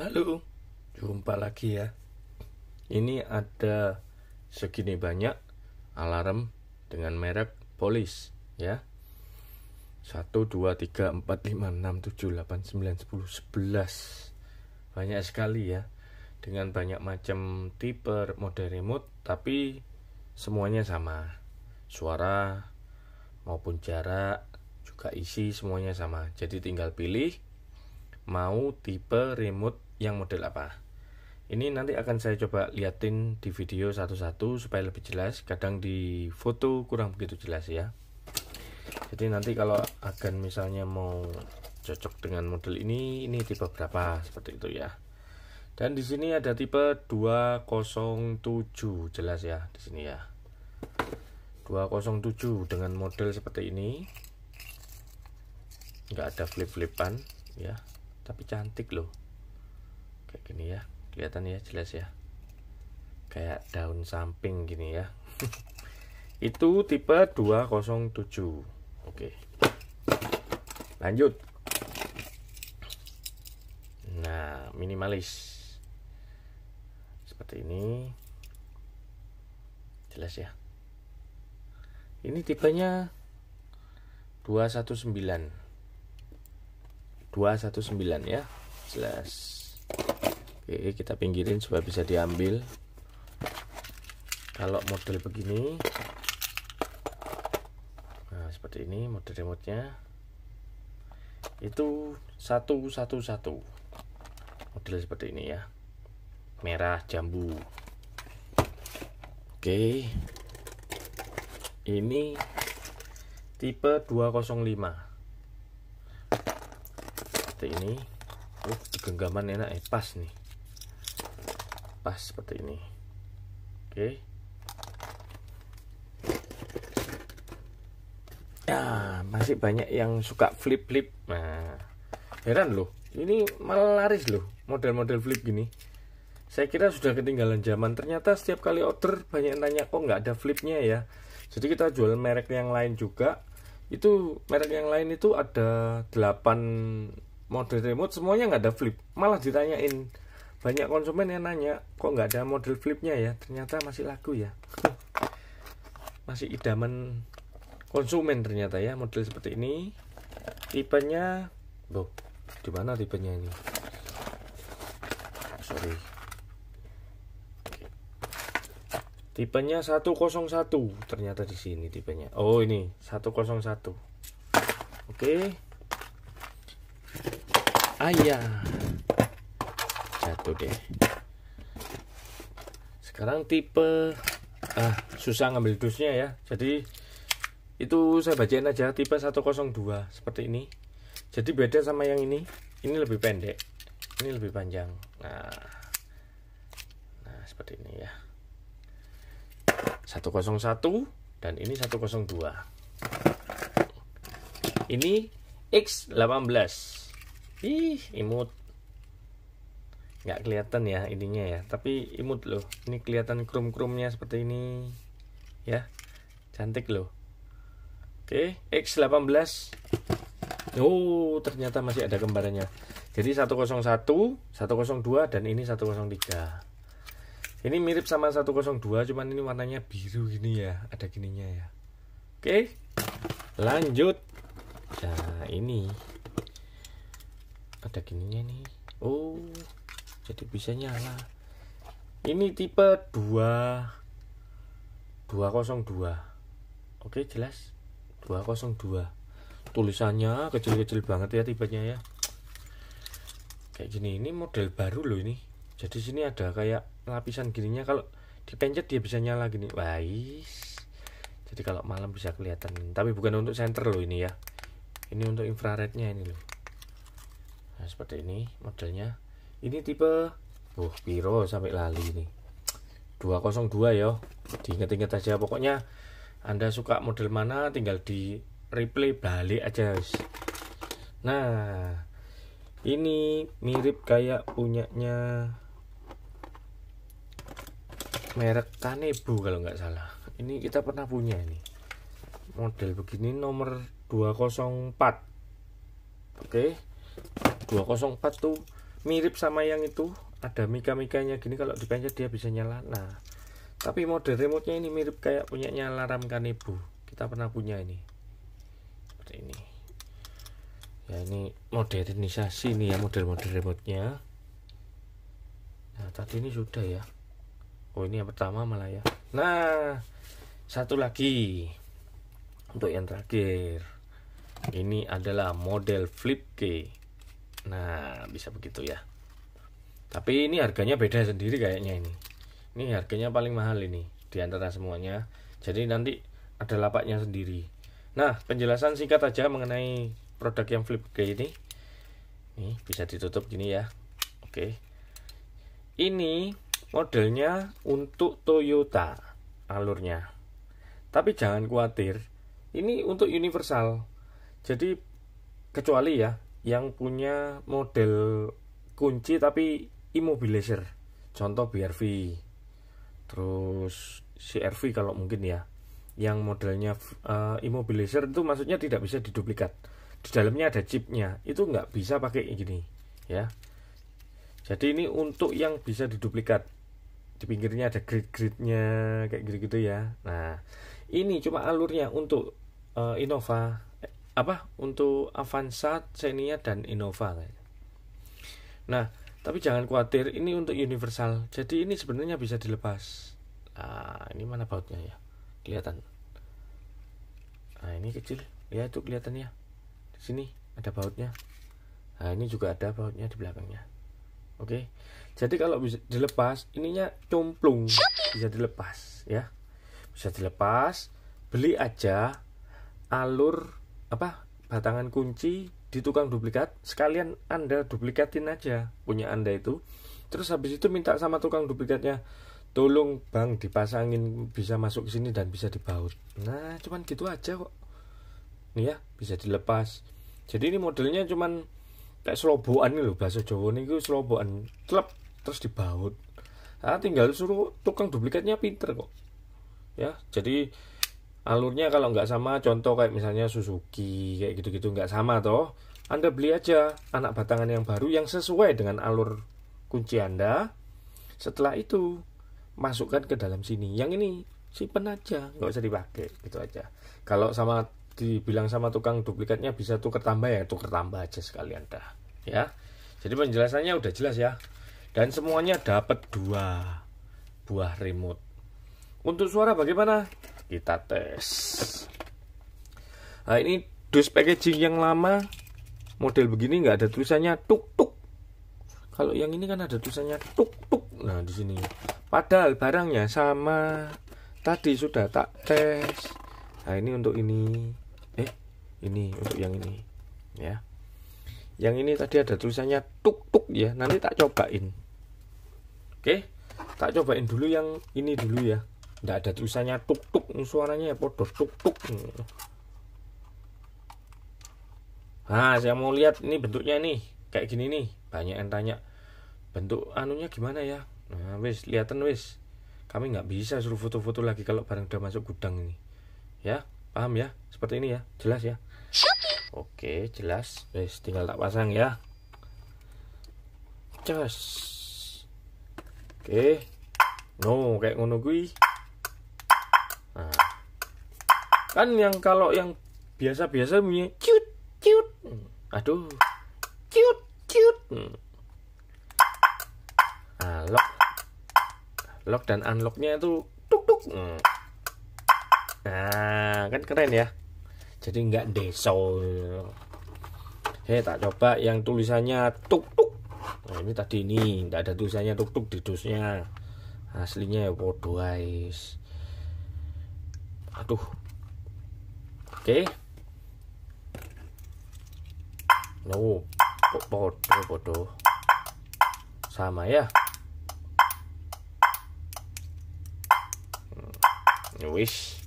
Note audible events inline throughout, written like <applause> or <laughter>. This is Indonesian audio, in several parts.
Halo, jumpa lagi ya. Ini ada segini banyak alarm dengan merek Polis ya. 1 2 3 4 5 6 7 8 9 10 11. Banyak sekali ya. Dengan banyak macam tipe mode remote tapi semuanya sama. Suara maupun jarak juga isi semuanya sama. Jadi tinggal pilih mau tipe remote yang model apa. Ini nanti akan saya coba liatin di video satu-satu supaya lebih jelas. Kadang di foto kurang begitu jelas ya. Jadi nanti kalau akan misalnya mau cocok dengan model ini, ini tipe berapa seperti itu ya. Dan di sini ada tipe 207 jelas ya di sini ya. 207 dengan model seperti ini. Enggak ada flip-flipan ya tapi cantik loh kayak gini ya kelihatan ya jelas ya kayak daun samping gini ya <laughs> itu tipe 207 oke lanjut nah minimalis seperti ini jelas ya ini tipenya 219 219 ya jelas oke kita pinggirin supaya bisa diambil kalau model begini nah seperti ini model remote nya itu satu model seperti ini ya merah jambu oke ini tipe 205 seperti ini uh genggaman enak eh pas nih pas seperti ini oke okay. ya masih banyak yang suka flip flip nah heran loh ini malah laris loh model-model flip gini saya kira sudah ketinggalan zaman ternyata setiap kali order banyak yang nanya kok nggak ada flipnya ya jadi kita jual merek yang lain juga itu merek yang lain itu ada 8 model remote semuanya nggak ada flip malah ditanyain banyak konsumen yang nanya kok nggak ada model flipnya ya ternyata masih laku ya <laughs> masih idaman konsumen ternyata ya model seperti ini tipenya loh di mana tipenya ini sorry tipenya 101 ternyata di sini tipenya oh ini 101 oke okay ayah jatuh deh sekarang tipe ah susah ngambil dusnya ya jadi itu saya bacain aja tipe 102 seperti ini jadi beda sama yang ini ini lebih pendek ini lebih panjang nah nah seperti ini ya 101 dan ini 102 ini X18 ih imut nggak kelihatan ya ininya ya tapi imut loh ini kelihatan krum krumnya seperti ini ya cantik loh oke X18 oh ternyata masih ada kembarannya jadi 101 102 dan ini 103 ini mirip sama 102 cuman ini warnanya biru gini ya ada gininya ya oke lanjut nah ini ada gininya nih oh jadi bisa nyala ini tipe 2 202 oke jelas 202 tulisannya kecil-kecil banget ya tipenya ya kayak gini ini model baru loh ini jadi sini ada kayak lapisan gininya kalau dipencet dia bisa nyala gini wais jadi kalau malam bisa kelihatan tapi bukan untuk center loh ini ya ini untuk infrarednya ini loh nah, seperti ini modelnya ini tipe oh piro sampai lali ini 202 ya diinget-inget aja pokoknya anda suka model mana tinggal di replay balik aja nah ini mirip kayak punyanya merek Kanebo kalau nggak salah ini kita pernah punya ini model begini nomor 204 oke 204 tuh mirip sama yang itu ada mika-mikanya gini kalau dipencet dia bisa nyala nah tapi mode remote-nya ini mirip kayak punya nyala RAM Kanebo kita pernah punya ini seperti ini ya ini modernisasi nih ya model-model remote-nya nah tadi ini sudah ya oh ini yang pertama malah ya nah satu lagi untuk yang terakhir ini adalah model flip key Nah, bisa begitu ya. Tapi ini harganya beda sendiri kayaknya ini. Ini harganya paling mahal ini di antara semuanya. Jadi nanti ada lapaknya sendiri. Nah, penjelasan singkat aja mengenai produk yang flip kayak ini. ini bisa ditutup gini ya. Oke. Ini modelnya untuk Toyota alurnya. Tapi jangan khawatir, ini untuk universal. Jadi kecuali ya yang punya model kunci tapi immobilizer contoh BRV terus CRV kalau mungkin ya yang modelnya uh, immobilizer itu maksudnya tidak bisa diduplikat di dalamnya ada chipnya itu nggak bisa pakai gini ya jadi ini untuk yang bisa diduplikat di pinggirnya ada grid-gridnya kayak gitu-gitu ya nah ini cuma alurnya untuk uh, Innova apa untuk Avanza, Xenia dan Innova. Nah, tapi jangan khawatir ini untuk universal. Jadi ini sebenarnya bisa dilepas. Nah, ini mana bautnya ya? Kelihatan. Nah, ini kecil. Ya, itu kelihatan ya. Di sini ada bautnya. Nah, ini juga ada bautnya di belakangnya. Oke. Jadi kalau bisa dilepas, ininya cumplung bisa dilepas ya. Bisa dilepas, beli aja alur apa batangan kunci di tukang duplikat sekalian anda duplikatin aja punya anda itu terus habis itu minta sama tukang duplikatnya tolong bang dipasangin bisa masuk ke sini dan bisa dibaut nah cuman gitu aja kok nih ya bisa dilepas jadi ini modelnya cuman kayak nih loh bahasa Jawa nih itu selobokan klep terus dibaut nah, tinggal suruh tukang duplikatnya pinter kok ya jadi alurnya kalau nggak sama contoh kayak misalnya Suzuki kayak gitu-gitu nggak sama toh Anda beli aja anak batangan yang baru yang sesuai dengan alur kunci Anda setelah itu masukkan ke dalam sini yang ini simpen aja nggak usah dipakai gitu aja kalau sama dibilang sama tukang duplikatnya bisa tuh tambah ya tuker tambah aja sekalian dah ya jadi penjelasannya udah jelas ya dan semuanya dapat dua buah remote untuk suara bagaimana kita tes nah ini dus packaging yang lama model begini nggak ada tulisannya tuk tuk kalau yang ini kan ada tulisannya tuk tuk nah di sini padahal barangnya sama tadi sudah tak tes nah ini untuk ini eh ini untuk yang ini ya yang ini tadi ada tulisannya tuk tuk ya nanti tak cobain oke tak cobain dulu yang ini dulu ya tidak ada tulisannya tuk tuk suaranya ya podo tuk tuk nah saya mau lihat ini bentuknya nih kayak gini nih banyak yang tanya bentuk anunya gimana ya nah wis lihatan wis kami nggak bisa suruh foto-foto lagi kalau barang udah masuk gudang ini ya paham ya seperti ini ya jelas ya oke jelas wis tinggal tak pasang ya jelas oke no kayak ngono gue kan yang kalau yang biasa-biasa bunyinya ciut ciut aduh ciut ciut nah, lock lock dan unlocknya itu tuk tuk nah kan keren ya jadi nggak deso hei tak coba yang tulisannya tuk tuk nah, ini tadi ini nggak ada tulisannya tuk tuk di dusnya aslinya ya bodoh guys aduh Oke. Okay. No, kok bodoh bodoh. Sama ya. Hmm, Wish.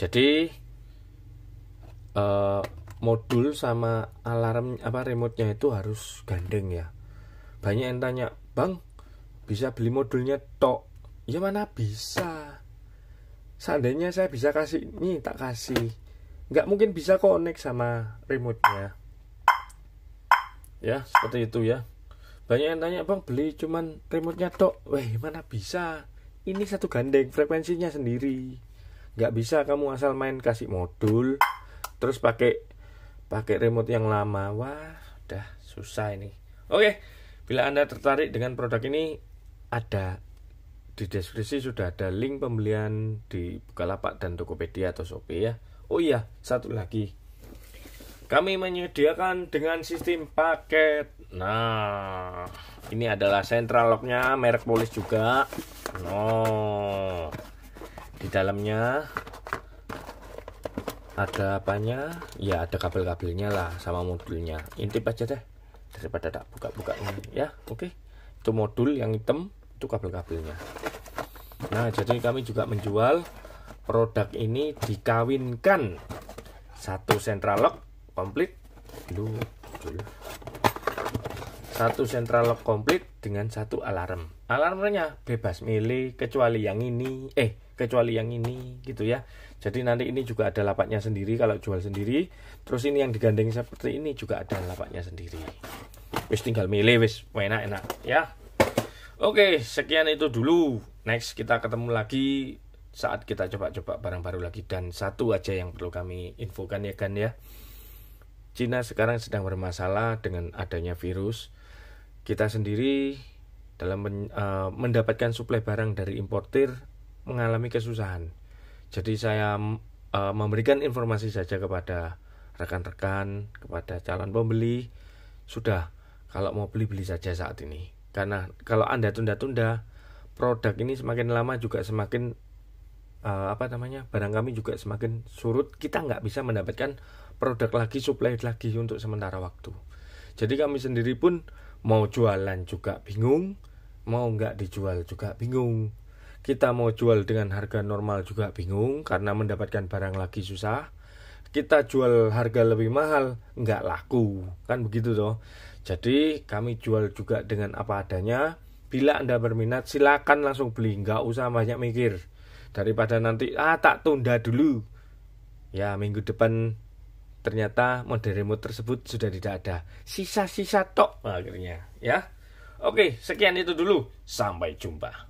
Jadi uh, modul sama alarm apa remote-nya itu harus gandeng ya. Banyak yang tanya, "Bang, bisa beli modulnya tok?" Ya mana bisa seandainya saya bisa kasih ini tak kasih nggak mungkin bisa connect sama remote-nya ya seperti itu ya banyak yang tanya bang beli cuman remote-nya tok weh mana bisa ini satu gandeng frekuensinya sendiri nggak bisa kamu asal main kasih modul terus pakai pakai remote yang lama wah dah susah ini oke bila anda tertarik dengan produk ini ada di deskripsi sudah ada link pembelian di Bukalapak dan Tokopedia atau Shopee ya. Oh iya, satu lagi. Kami menyediakan dengan sistem paket. Nah, ini adalah central locknya merek polis juga. No. Di dalamnya ada apanya? Ya, ada kabel-kabelnya lah sama modulnya. Intip aja deh daripada tak buka bukanya ya. Oke. Itu modul yang hitam itu kabel-kabelnya nah jadi kami juga menjual produk ini dikawinkan satu central lock komplit satu central lock komplit dengan satu alarm alarmnya bebas milih kecuali yang ini eh kecuali yang ini gitu ya jadi nanti ini juga ada lapaknya sendiri kalau jual sendiri terus ini yang digandeng seperti ini juga ada lapaknya sendiri wis tinggal milih wis enak enak ya Oke, sekian itu dulu. Next kita ketemu lagi saat kita coba-coba barang baru lagi dan satu aja yang perlu kami infokan ya kan ya. Cina sekarang sedang bermasalah dengan adanya virus. Kita sendiri dalam men, uh, mendapatkan suplai barang dari importer mengalami kesusahan. Jadi saya uh, memberikan informasi saja kepada rekan-rekan, kepada calon pembeli sudah kalau mau beli-beli saja saat ini karena kalau Anda tunda-tunda, produk ini semakin lama juga semakin uh, apa namanya barang kami juga semakin surut kita nggak bisa mendapatkan produk lagi supply lagi untuk sementara waktu jadi kami sendiri pun mau jualan juga bingung mau nggak dijual juga bingung kita mau jual dengan harga normal juga bingung karena mendapatkan barang lagi susah kita jual harga lebih mahal nggak laku kan begitu toh jadi kami jual juga dengan apa adanya bila anda berminat silakan langsung beli nggak usah banyak mikir daripada nanti ah tak tunda dulu ya minggu depan ternyata model remote tersebut sudah tidak ada sisa-sisa tok akhirnya ya oke sekian itu dulu sampai jumpa